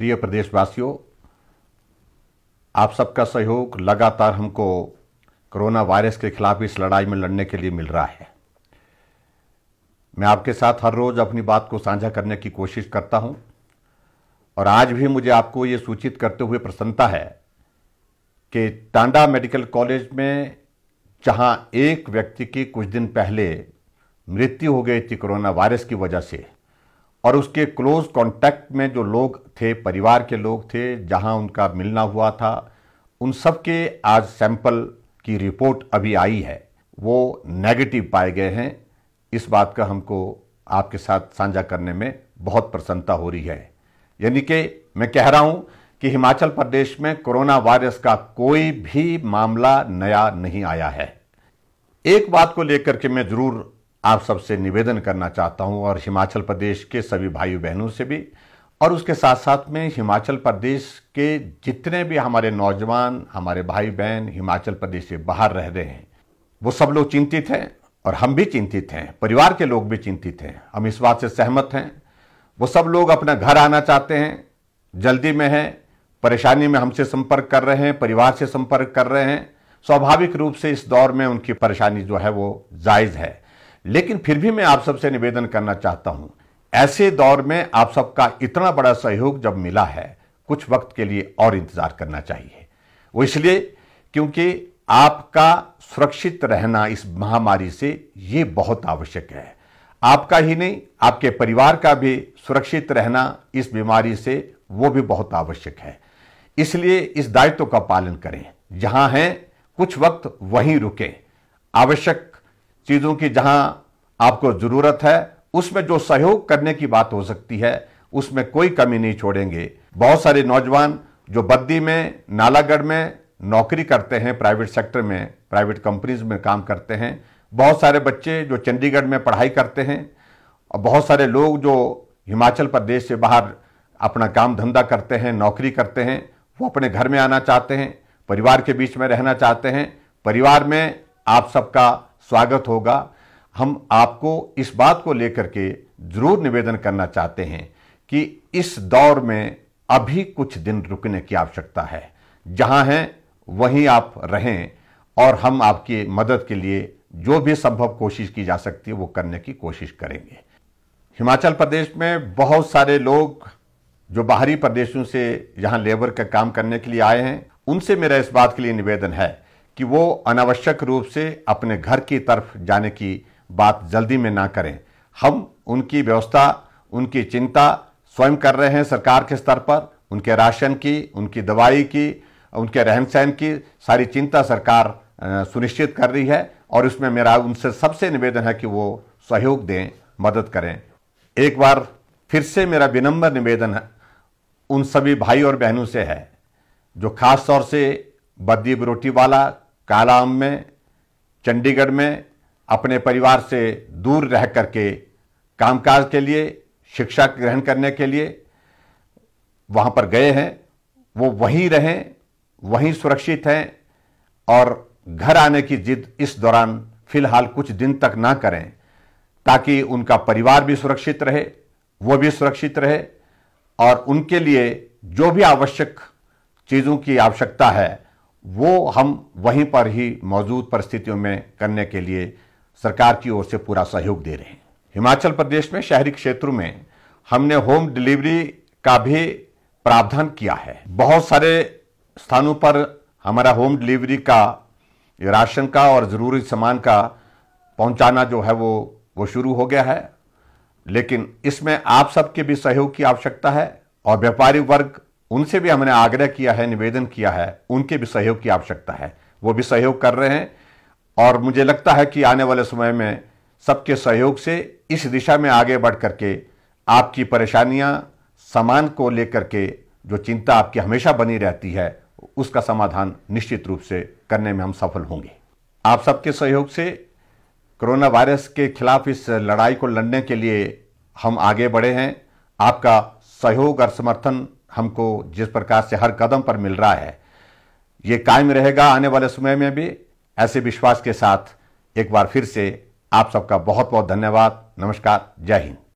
प्रिय प्रदेशवासियों आप सबका सहयोग लगातार हमको कोरोना वायरस के खिलाफ इस लड़ाई में लड़ने के लिए मिल रहा है मैं आपके साथ हर रोज़ अपनी बात को साझा करने की कोशिश करता हूं और आज भी मुझे आपको ये सूचित करते हुए प्रसन्नता है कि टांडा मेडिकल कॉलेज में जहां एक व्यक्ति की कुछ दिन पहले मृत्यु हो गई थी कोरोना वायरस की वजह से और उसके क्लोज कांटेक्ट में जो लोग थे परिवार के लोग थे जहां उनका मिलना हुआ था उन सब के आज सैंपल की रिपोर्ट अभी आई है वो नेगेटिव पाए गए हैं इस बात का हमको आपके साथ साझा करने में बहुत प्रसन्नता हो रही है यानी कि मैं कह रहा हूं कि हिमाचल प्रदेश में कोरोना वायरस का कोई भी मामला नया नहीं आया है एक बात को लेकर के मैं जरूर आप सबसे निवेदन करना चाहता हूं और हिमाचल प्रदेश के सभी भाई बहनों से भी और उसके साथ साथ में हिमाचल प्रदेश के जितने भी हमारे नौजवान हमारे भाई बहन हिमाचल प्रदेश से बाहर रह रहे हैं वो सब लोग चिंतित हैं और हम भी चिंतित हैं परिवार के लोग भी चिंतित हैं हम इस बात से सहमत हैं वो सब लोग अपना घर आना चाहते हैं जल्दी में हैं परेशानी में हमसे संपर्क कर रहे हैं परिवार से संपर्क कर रहे हैं स्वाभाविक रूप से इस दौर में उनकी परेशानी जो है वो जायज़ है लेकिन फिर भी मैं आप सबसे निवेदन करना चाहता हूं ऐसे दौर में आप सबका इतना बड़ा सहयोग जब मिला है कुछ वक्त के लिए और इंतजार करना चाहिए वो इसलिए क्योंकि आपका सुरक्षित रहना इस महामारी से ये बहुत आवश्यक है आपका ही नहीं आपके परिवार का भी सुरक्षित रहना इस बीमारी से वो भी बहुत आवश्यक है इसलिए इस दायित्व का पालन करें जहां हैं कुछ वक्त वहीं रुकें आवश्यक चीज़ों की जहां आपको ज़रूरत है उसमें जो सहयोग करने की बात हो सकती है उसमें कोई कमी नहीं छोड़ेंगे बहुत सारे नौजवान जो बद्दी में नालागढ़ में नौकरी करते हैं प्राइवेट सेक्टर में प्राइवेट कंपनीज में काम करते हैं बहुत सारे बच्चे जो चंडीगढ़ में पढ़ाई करते हैं और बहुत सारे लोग जो हिमाचल प्रदेश से बाहर अपना काम धंधा करते हैं नौकरी करते हैं वो अपने घर में आना चाहते हैं परिवार के बीच में रहना चाहते हैं परिवार में आप सबका स्वागत होगा हम आपको इस बात को लेकर के ज़रूर निवेदन करना चाहते हैं कि इस दौर में अभी कुछ दिन रुकने की आवश्यकता है जहां हैं वहीं आप रहें और हम आपकी मदद के लिए जो भी संभव कोशिश की जा सकती है वो करने की कोशिश करेंगे हिमाचल प्रदेश में बहुत सारे लोग जो बाहरी प्रदेशों से यहां लेबर का काम करने के लिए आए हैं उनसे मेरा इस बात के लिए निवेदन है कि वो अनावश्यक रूप से अपने घर की तरफ जाने की बात जल्दी में ना करें हम उनकी व्यवस्था उनकी चिंता स्वयं कर रहे हैं सरकार के स्तर पर उनके राशन की उनकी दवाई की उनके रहन सहन की सारी चिंता सरकार सुनिश्चित कर रही है और इसमें मेरा उनसे सबसे निवेदन है कि वो सहयोग दें मदद करें एक बार फिर से मेरा विनम्र निवेदन उन सभी भाई और बहनों से है जो खास तौर से बरोटी वाला कालाम में चंडीगढ़ में अपने परिवार से दूर रह करके कामकाज के लिए शिक्षा ग्रहण करने के लिए वहाँ पर गए हैं वो वहीं रहें वहीं सुरक्षित हैं और घर आने की जिद इस दौरान फिलहाल कुछ दिन तक ना करें ताकि उनका परिवार भी सुरक्षित रहे वो भी सुरक्षित रहे और उनके लिए जो भी आवश्यक चीज़ों की आवश्यकता है वो हम वहीं पर ही मौजूद परिस्थितियों में करने के लिए सरकार की ओर से पूरा सहयोग दे रहे हैं हिमाचल प्रदेश में शहरी क्षेत्रों में हमने होम डिलीवरी का भी प्रावधान किया है बहुत सारे स्थानों पर हमारा होम डिलीवरी का राशन का और ज़रूरी सामान का पहुंचाना जो है वो वो शुरू हो गया है लेकिन इसमें आप सबके भी सहयोग की आवश्यकता है और व्यापारी वर्ग उनसे भी हमने आग्रह किया है निवेदन किया है उनके भी सहयोग की आवश्यकता है वो भी सहयोग कर रहे हैं और मुझे लगता है कि आने वाले समय में सबके सहयोग से इस दिशा में आगे बढ़ करके आपकी परेशानियां समान को लेकर के जो चिंता आपकी हमेशा बनी रहती है उसका समाधान निश्चित रूप से करने में हम सफल होंगे आप सबके सहयोग से कोरोना वायरस के खिलाफ इस लड़ाई को लड़ने के लिए हम आगे बढ़े हैं आपका सहयोग और समर्थन हमको जिस प्रकार से हर कदम पर मिल रहा है ये कायम रहेगा आने वाले समय में भी ऐसे विश्वास के साथ एक बार फिर से आप सबका बहुत बहुत धन्यवाद नमस्कार जय हिंद